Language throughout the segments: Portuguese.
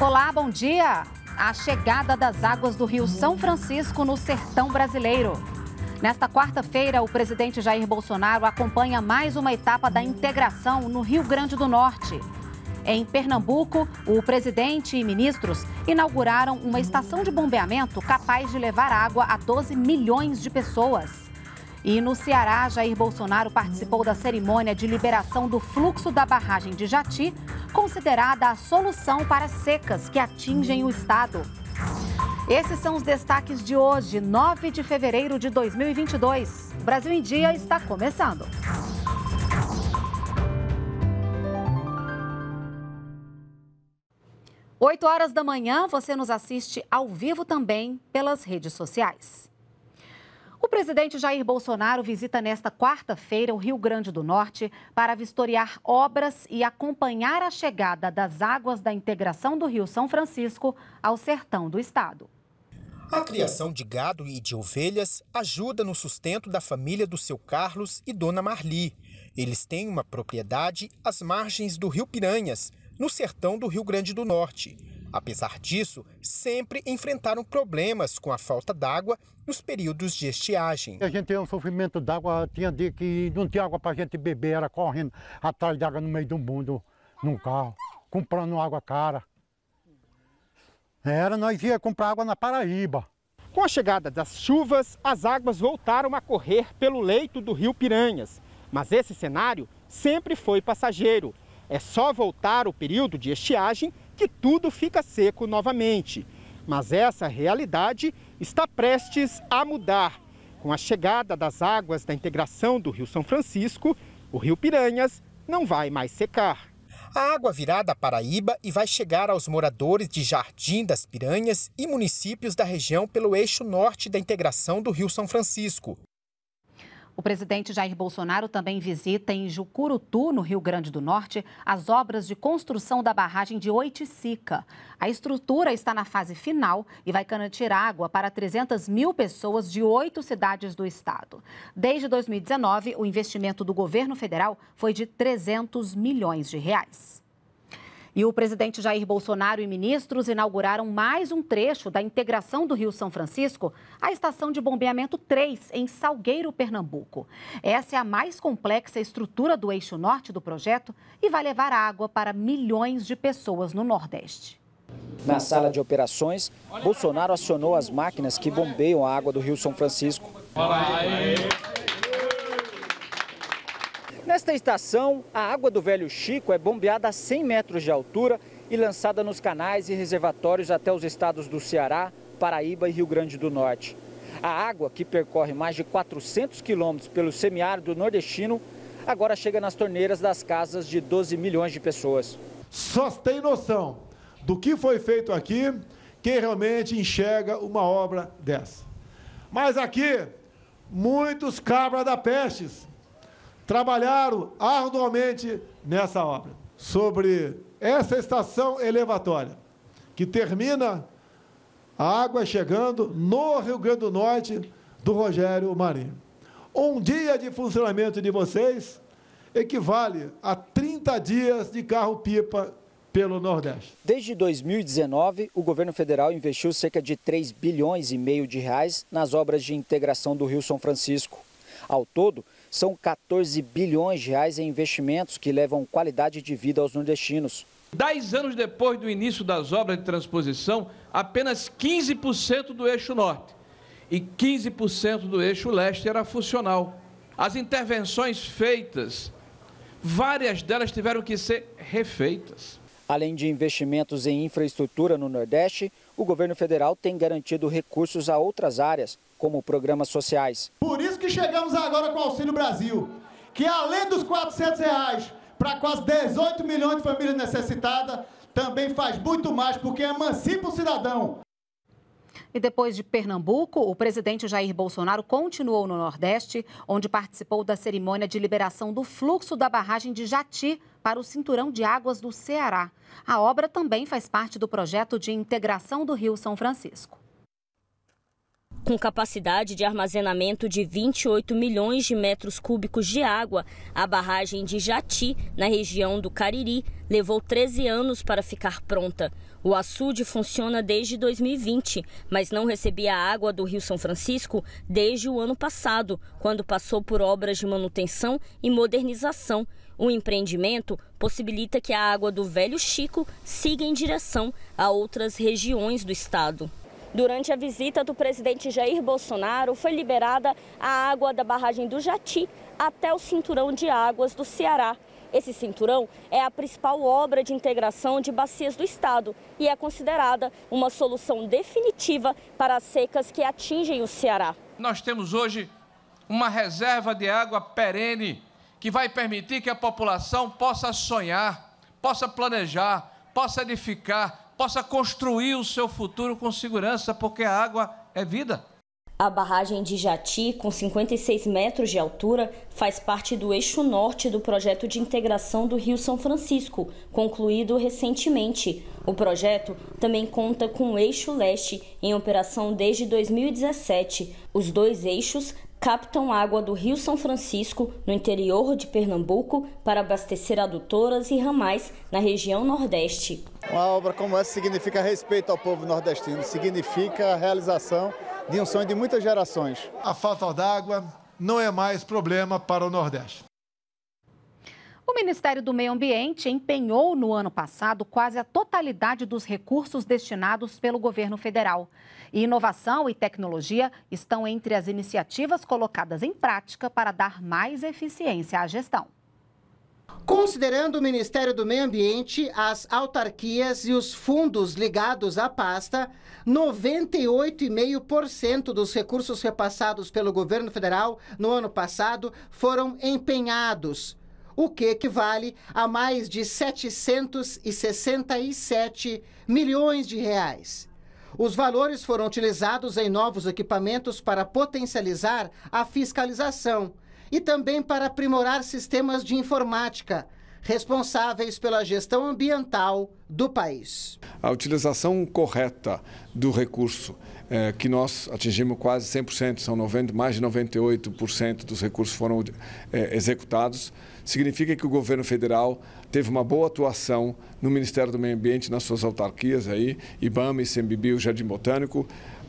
Olá, bom dia! A chegada das águas do Rio São Francisco no sertão brasileiro. Nesta quarta-feira, o presidente Jair Bolsonaro acompanha mais uma etapa da integração no Rio Grande do Norte. Em Pernambuco, o presidente e ministros inauguraram uma estação de bombeamento capaz de levar água a 12 milhões de pessoas. E no Ceará, Jair Bolsonaro participou da cerimônia de liberação do fluxo da barragem de Jati considerada a solução para secas que atingem o estado. Esses são os destaques de hoje, 9 de fevereiro de 2022. O Brasil em Dia está começando. Oito horas da manhã, você nos assiste ao vivo também pelas redes sociais. O presidente Jair Bolsonaro visita nesta quarta-feira o Rio Grande do Norte para vistoriar obras e acompanhar a chegada das águas da integração do Rio São Francisco ao sertão do estado. A criação de gado e de ovelhas ajuda no sustento da família do seu Carlos e dona Marli. Eles têm uma propriedade às margens do Rio Piranhas, no sertão do Rio Grande do Norte. Apesar disso, sempre enfrentaram problemas com a falta d'água nos períodos de estiagem. A gente tinha um sofrimento d'água, tinha dia que não tinha água para a gente beber, era correndo atrás d'água no meio do mundo, num carro, comprando água cara. Era, nós ia comprar água na Paraíba. Com a chegada das chuvas, as águas voltaram a correr pelo leito do rio Piranhas. Mas esse cenário sempre foi passageiro. É só voltar o período de estiagem que tudo fica seco novamente. Mas essa realidade está prestes a mudar. Com a chegada das águas da integração do Rio São Francisco, o Rio Piranhas não vai mais secar. A água virá da Paraíba e vai chegar aos moradores de Jardim das Piranhas e municípios da região pelo eixo norte da integração do Rio São Francisco. O presidente Jair Bolsonaro também visita em Jucurutu, no Rio Grande do Norte, as obras de construção da barragem de Oiticica. A estrutura está na fase final e vai garantir água para 300 mil pessoas de oito cidades do estado. Desde 2019, o investimento do governo federal foi de 300 milhões de reais. E o presidente Jair Bolsonaro e ministros inauguraram mais um trecho da integração do Rio São Francisco à estação de bombeamento 3, em Salgueiro, Pernambuco. Essa é a mais complexa estrutura do eixo norte do projeto e vai levar água para milhões de pessoas no Nordeste. Na sala de operações, Bolsonaro acionou as máquinas que bombeiam a água do Rio São Francisco. Olá, aí. Nesta estação, a água do Velho Chico é bombeada a 100 metros de altura e lançada nos canais e reservatórios até os estados do Ceará, Paraíba e Rio Grande do Norte. A água, que percorre mais de 400 quilômetros pelo semiárido nordestino, agora chega nas torneiras das casas de 12 milhões de pessoas. Só tem noção do que foi feito aqui quem realmente enxerga uma obra dessa. Mas aqui, muitos cabras da pestes trabalharam arduamente nessa obra. Sobre essa estação elevatória, que termina a água é chegando no Rio Grande do Norte do Rogério Marinho. Um dia de funcionamento de vocês equivale a 30 dias de carro-pipa pelo Nordeste. Desde 2019, o governo federal investiu cerca de 3 bilhões e meio de reais nas obras de integração do Rio São Francisco. Ao todo, são 14 bilhões de reais em investimentos que levam qualidade de vida aos nordestinos. Dez anos depois do início das obras de transposição, apenas 15% do eixo norte e 15% do eixo leste era funcional. As intervenções feitas, várias delas tiveram que ser refeitas. Além de investimentos em infraestrutura no Nordeste, o governo federal tem garantido recursos a outras áreas, como programas sociais. Por isso que chegamos agora com o Auxílio Brasil, que além dos 400 reais para quase 18 milhões de famílias necessitadas, também faz muito mais porque emancipa o cidadão. E depois de Pernambuco, o presidente Jair Bolsonaro continuou no Nordeste, onde participou da cerimônia de liberação do fluxo da barragem de Jati para o Cinturão de Águas do Ceará. A obra também faz parte do projeto de integração do Rio São Francisco. Com capacidade de armazenamento de 28 milhões de metros cúbicos de água, a barragem de Jati, na região do Cariri, levou 13 anos para ficar pronta. O açude funciona desde 2020, mas não recebia água do Rio São Francisco desde o ano passado, quando passou por obras de manutenção e modernização. O empreendimento possibilita que a água do Velho Chico siga em direção a outras regiões do estado. Durante a visita do presidente Jair Bolsonaro, foi liberada a água da barragem do Jati até o cinturão de águas do Ceará. Esse cinturão é a principal obra de integração de bacias do estado e é considerada uma solução definitiva para as secas que atingem o Ceará. Nós temos hoje uma reserva de água perene que vai permitir que a população possa sonhar, possa planejar, possa edificar, possa construir o seu futuro com segurança, porque a água é vida. A barragem de Jati, com 56 metros de altura, faz parte do eixo norte do projeto de integração do Rio São Francisco, concluído recentemente. O projeto também conta com o eixo leste, em operação desde 2017. Os dois eixos captam água do Rio São Francisco, no interior de Pernambuco, para abastecer adutoras e ramais na região Nordeste. Uma obra como essa significa respeito ao povo nordestino, significa a realização de um sonho de muitas gerações. A falta d'água não é mais problema para o Nordeste. O Ministério do Meio Ambiente empenhou no ano passado quase a totalidade dos recursos destinados pelo governo federal. E inovação e tecnologia estão entre as iniciativas colocadas em prática para dar mais eficiência à gestão. Considerando o Ministério do Meio Ambiente, as autarquias e os fundos ligados à pasta, 98,5% dos recursos repassados pelo governo federal no ano passado foram empenhados o que equivale a mais de 767 milhões de reais. Os valores foram utilizados em novos equipamentos para potencializar a fiscalização e também para aprimorar sistemas de informática responsáveis pela gestão ambiental do país. A utilização correta do recurso, é, que nós atingimos quase 100%, são 90, mais de 98% dos recursos foram é, executados, significa que o governo federal teve uma boa atuação no Ministério do Meio Ambiente, nas suas autarquias aí, IBAMA, ICMBio, Jardim Botânico,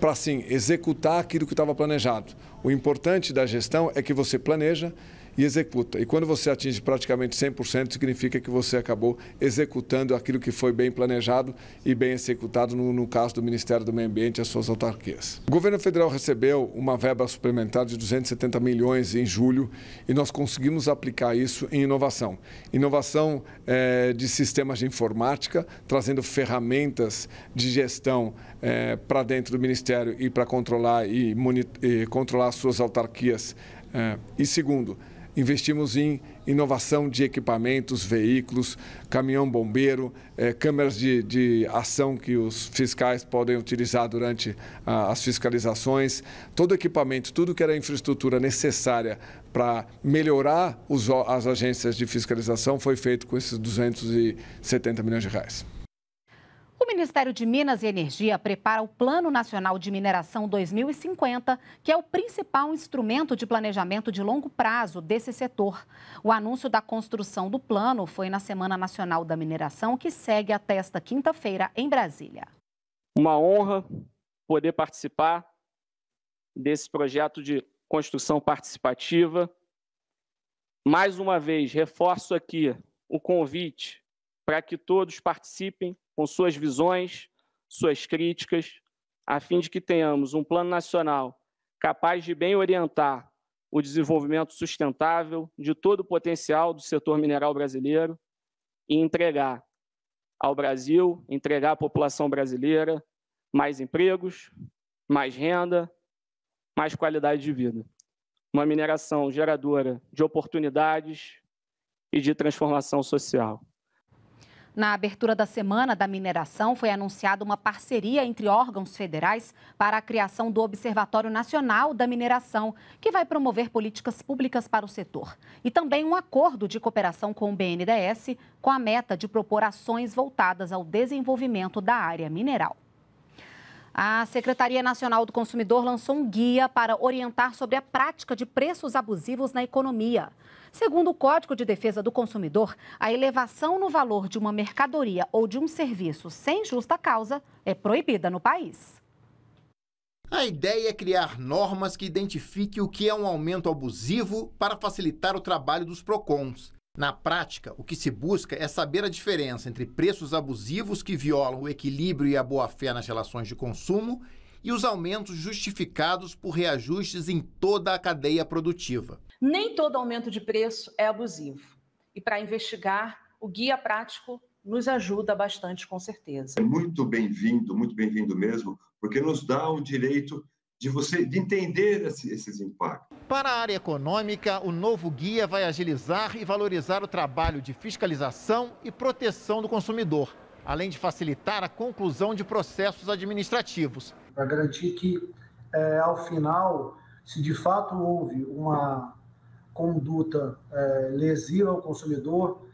para sim executar aquilo que estava planejado. O importante da gestão é que você planeja, e executa. E quando você atinge praticamente 100%, significa que você acabou executando aquilo que foi bem planejado e bem executado, no, no caso do Ministério do Meio Ambiente e as suas autarquias. O governo federal recebeu uma verba suplementar de 270 milhões em julho e nós conseguimos aplicar isso em inovação. Inovação é, de sistemas de informática, trazendo ferramentas de gestão é, eh, para dentro do Ministério e para controlar e, e, controlar as suas autarquias. É, e segundo, investimos em inovação de equipamentos, veículos, caminhão bombeiro, eh, câmeras de, de, ação que os fiscais podem utilizar durante ah, as fiscalizações, todo equipamento, tudo que era infraestrutura necessária para melhorar os, as agências de fiscalização foi feito com esses 270 milhões de reais. O Ministério de Minas e Energia prepara o Plano Nacional de Mineração 2050, que é o principal instrumento de planejamento de longo prazo desse setor. O anúncio da construção do plano foi na Semana Nacional da Mineração, que segue até esta quinta-feira em Brasília. Uma honra poder participar desse projeto de construção participativa. Mais uma vez, reforço aqui o convite para que todos participem com suas visões, suas críticas, a fim de que tenhamos um plano nacional capaz de bem orientar o desenvolvimento sustentável de todo o potencial do setor mineral brasileiro e entregar ao Brasil, entregar à população brasileira mais empregos, mais renda, mais qualidade de vida. Uma mineração geradora de oportunidades e de transformação social. Na abertura da Semana da Mineração, foi anunciada uma parceria entre órgãos federais para a criação do Observatório Nacional da Mineração, que vai promover políticas públicas para o setor. E também um acordo de cooperação com o BNDES, com a meta de propor ações voltadas ao desenvolvimento da área mineral. A Secretaria Nacional do Consumidor lançou um guia para orientar sobre a prática de preços abusivos na economia. Segundo o Código de Defesa do Consumidor, a elevação no valor de uma mercadoria ou de um serviço sem justa causa é proibida no país. A ideia é criar normas que identifiquem o que é um aumento abusivo para facilitar o trabalho dos PROCONs. Na prática, o que se busca é saber a diferença entre preços abusivos que violam o equilíbrio e a boa-fé nas relações de consumo e os aumentos justificados por reajustes em toda a cadeia produtiva. Nem todo aumento de preço é abusivo. E para investigar, o guia prático nos ajuda bastante, com certeza. É muito bem-vindo, muito bem-vindo mesmo, porque nos dá o direito de você de entender esses impactos. Para a área econômica, o novo guia vai agilizar e valorizar o trabalho de fiscalização e proteção do consumidor, além de facilitar a conclusão de processos administrativos. Para garantir que, é, ao final, se de fato houve uma conduta é, lesiva ao consumidor,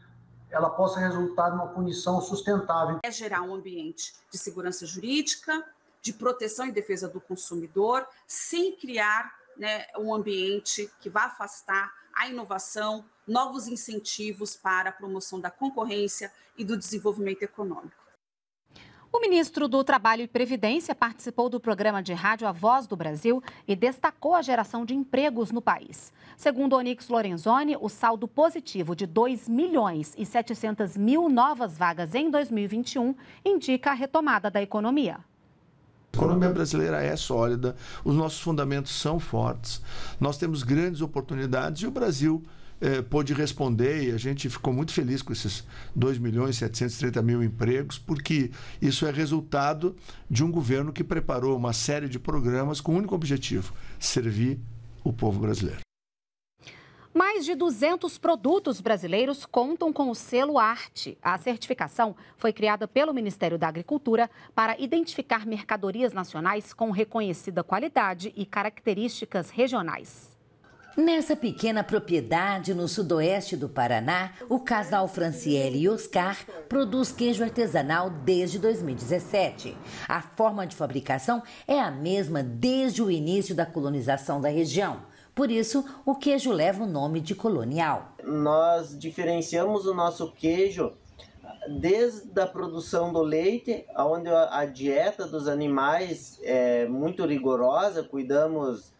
ela possa resultar numa punição sustentável. É gerar um ambiente de segurança jurídica, de proteção e defesa do consumidor, sem criar né, um ambiente que vá afastar a inovação, novos incentivos para a promoção da concorrência e do desenvolvimento econômico. O ministro do Trabalho e Previdência participou do programa de rádio A Voz do Brasil e destacou a geração de empregos no país. Segundo Onix Lorenzoni, o saldo positivo de 2 milhões e 700 mil novas vagas em 2021 indica a retomada da economia. A economia brasileira é sólida, os nossos fundamentos são fortes, nós temos grandes oportunidades e o Brasil eh, pôde responder e a gente ficou muito feliz com esses 2 milhões e 730 mil empregos, porque isso é resultado de um governo que preparou uma série de programas com o um único objetivo: servir o povo brasileiro. Mais de 200 produtos brasileiros contam com o selo Arte. A certificação foi criada pelo Ministério da Agricultura para identificar mercadorias nacionais com reconhecida qualidade e características regionais. Nessa pequena propriedade no sudoeste do Paraná, o casal Franciele e Oscar produz queijo artesanal desde 2017. A forma de fabricação é a mesma desde o início da colonização da região. Por isso, o queijo leva o nome de colonial. Nós diferenciamos o nosso queijo desde a produção do leite, onde a dieta dos animais é muito rigorosa, cuidamos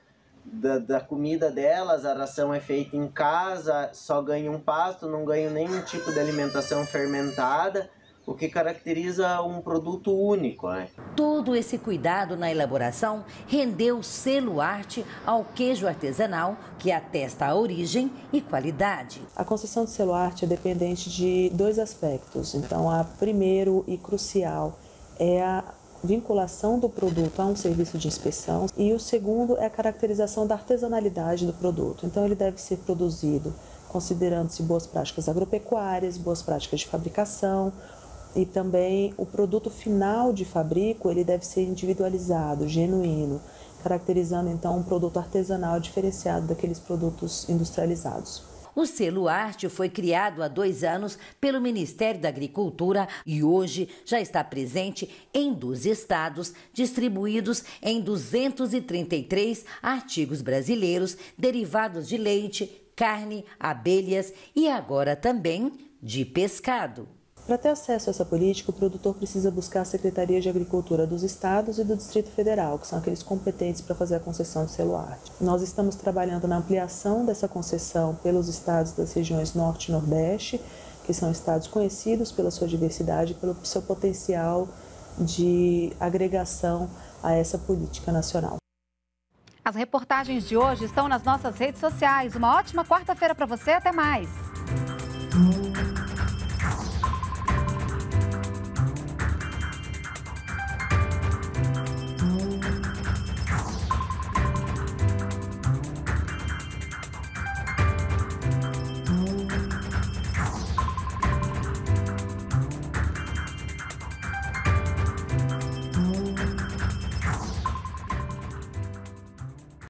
da, da, comida delas, a ração é feita em casa, só ganho um pasto, não ganho nenhum tipo de alimentação fermentada o que caracteriza um produto único. Né? Todo esse cuidado na elaboração rendeu selo arte ao queijo artesanal, que atesta a origem e qualidade. A concessão de selo arte é dependente de dois aspectos. Então, a primeiro e crucial é a vinculação do produto a um serviço de inspeção e o segundo é a caracterização da artesanalidade do produto. Então, ele deve ser produzido considerando-se boas práticas agropecuárias, boas práticas de fabricação, e também o produto final de fabrico ele deve ser individualizado, genuíno, caracterizando então um produto artesanal diferenciado daqueles produtos industrializados. O selo Arte foi criado há dois anos pelo Ministério da Agricultura e hoje já está presente em 12 estados, distribuídos em 233 artigos brasileiros derivados de leite, carne, abelhas e agora também de pescado. Para ter acesso a essa política, o produtor precisa buscar a Secretaria de Agricultura dos Estados e do Distrito Federal, que são aqueles competentes para fazer a concessão de arte. Nós estamos trabalhando na ampliação dessa concessão pelos estados das regiões Norte e Nordeste, que são estados conhecidos pela sua diversidade e pelo seu potencial de agregação a essa política nacional. As reportagens de hoje estão nas nossas redes sociais. Uma ótima quarta-feira para você, até mais!